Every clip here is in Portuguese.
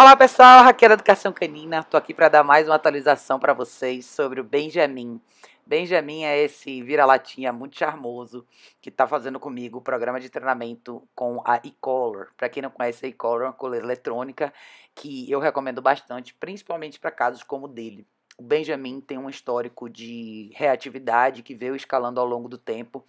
Olá pessoal, Raquel Educação Canina, estou aqui para dar mais uma atualização para vocês sobre o Benjamin. Benjamin é esse vira-latinha muito charmoso que está fazendo comigo o programa de treinamento com a e-collar. Para quem não conhece a e-collar, é uma coleira eletrônica que eu recomendo bastante, principalmente para casos como o dele. O Benjamin tem um histórico de reatividade que veio escalando ao longo do tempo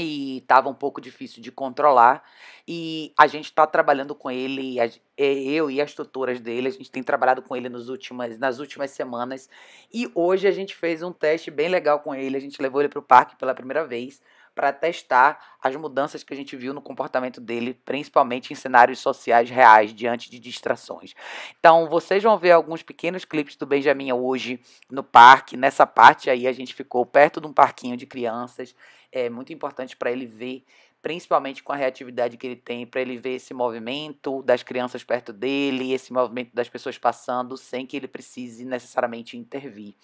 e estava um pouco difícil de controlar. E a gente está trabalhando com ele, é, eu e as tutoras dele, a gente tem trabalhado com ele nos últimas, nas últimas semanas. E hoje a gente fez um teste bem legal com ele, a gente levou ele para o parque pela primeira vez para testar as mudanças que a gente viu no comportamento dele, principalmente em cenários sociais reais, diante de distrações. Então, vocês vão ver alguns pequenos clipes do Benjamin hoje no parque. Nessa parte aí, a gente ficou perto de um parquinho de crianças. É muito importante para ele ver principalmente com a reatividade que ele tem para ele ver esse movimento das crianças perto dele, esse movimento das pessoas passando, sem que ele precise necessariamente intervir.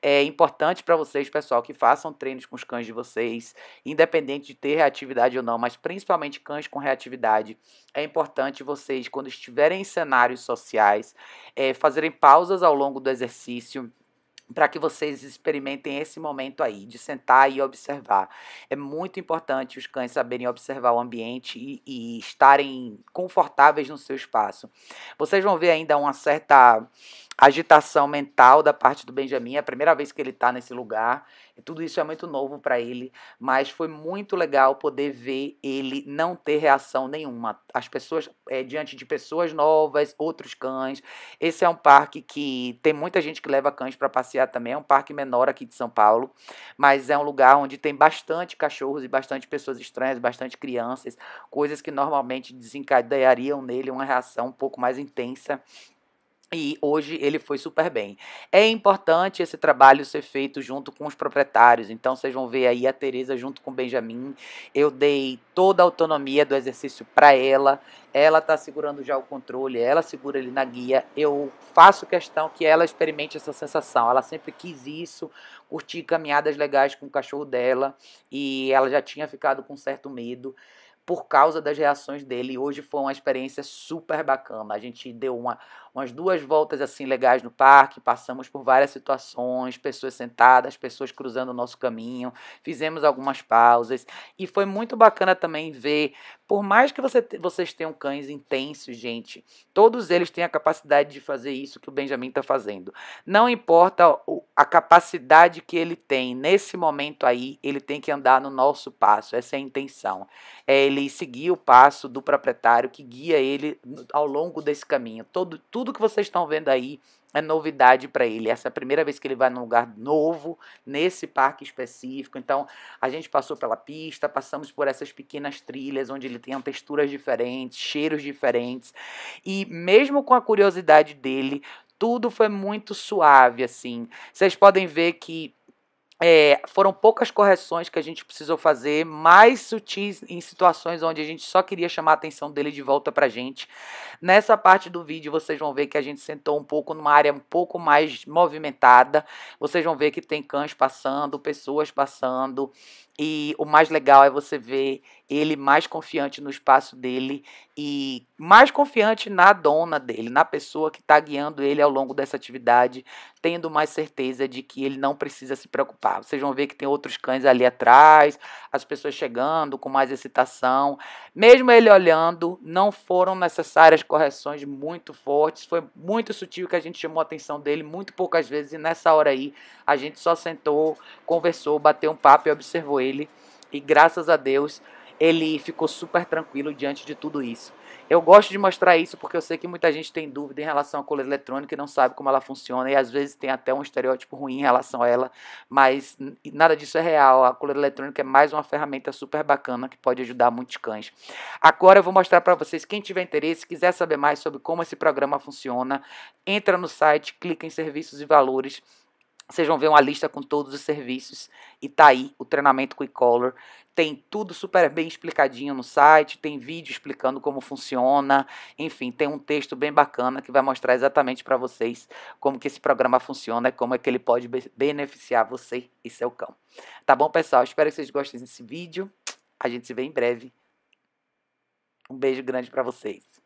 É importante para vocês, pessoal, que façam treinos com os cães de vocês, independente de ter reatividade ou não, mas principalmente cães com reatividade. É importante vocês, quando estiverem em cenários sociais, é, fazerem pausas ao longo do exercício para que vocês experimentem esse momento aí de sentar e observar. É muito importante os cães saberem observar o ambiente e, e estarem confortáveis no seu espaço. Vocês vão ver ainda uma certa agitação mental da parte do Benjamin. É a primeira vez que ele está nesse lugar tudo isso é muito novo para ele, mas foi muito legal poder ver ele não ter reação nenhuma. As pessoas, é, diante de pessoas novas, outros cães. Esse é um parque que tem muita gente que leva cães para passear também. É um parque menor aqui de São Paulo, mas é um lugar onde tem bastante cachorros e bastante pessoas estranhas, bastante crianças, coisas que normalmente desencadeariam nele uma reação um pouco mais intensa e hoje ele foi super bem. É importante esse trabalho ser feito junto com os proprietários. Então vocês vão ver aí a Tereza junto com o Benjamin. Eu dei toda a autonomia do exercício para ela. Ela está segurando já o controle, ela segura ele na guia. Eu faço questão que ela experimente essa sensação. Ela sempre quis isso, curtir caminhadas legais com o cachorro dela e ela já tinha ficado com certo medo por causa das reações dele. E hoje foi uma experiência super bacana. A gente deu uma, umas duas voltas assim legais no parque, passamos por várias situações, pessoas sentadas, pessoas cruzando o nosso caminho, fizemos algumas pausas e foi muito bacana também ver, por mais que você, vocês tenham cães intensos, gente, todos eles têm a capacidade de fazer isso que o Benjamin está fazendo. Não importa a capacidade que ele tem nesse momento aí, ele tem que andar no nosso passo. Essa é a intenção. É ele ele seguir o passo do proprietário que guia ele ao longo desse caminho. Todo, tudo que vocês estão vendo aí é novidade para ele. Essa é a primeira vez que ele vai num lugar novo, nesse parque específico. Então, a gente passou pela pista, passamos por essas pequenas trilhas onde ele tem texturas diferentes, cheiros diferentes. E mesmo com a curiosidade dele, tudo foi muito suave, assim. Vocês podem ver que é, foram poucas correções que a gente precisou fazer, mais sutis em situações onde a gente só queria chamar a atenção dele de volta pra gente. Nessa parte do vídeo, vocês vão ver que a gente sentou um pouco numa área um pouco mais movimentada. Vocês vão ver que tem cães passando, pessoas passando. E o mais legal é você ver ele mais confiante no espaço dele e mais confiante na dona dele, na pessoa que está guiando ele ao longo dessa atividade, tendo mais certeza de que ele não precisa se preocupar. Vocês vão ver que tem outros cães ali atrás, as pessoas chegando com mais excitação. Mesmo ele olhando, não foram necessárias correções muito fortes, foi muito sutil que a gente chamou a atenção dele muito poucas vezes e nessa hora aí a gente só sentou, conversou, bateu um papo e observou ele. E graças a Deus ele ficou super tranquilo diante de tudo isso. Eu gosto de mostrar isso porque eu sei que muita gente tem dúvida em relação à coleira eletrônica e não sabe como ela funciona, e às vezes tem até um estereótipo ruim em relação a ela, mas nada disso é real. A coleira eletrônica é mais uma ferramenta super bacana que pode ajudar muitos cães. Agora eu vou mostrar para vocês, quem tiver interesse, quiser saber mais sobre como esse programa funciona, entra no site, clica em serviços e valores, vocês vão ver uma lista com todos os serviços e tá aí o treinamento com e-collar. Tem tudo super bem explicadinho no site, tem vídeo explicando como funciona, enfim, tem um texto bem bacana que vai mostrar exatamente para vocês como que esse programa funciona e como é que ele pode beneficiar você e seu cão. Tá bom, pessoal? Espero que vocês gostem desse vídeo. A gente se vê em breve. Um beijo grande para vocês.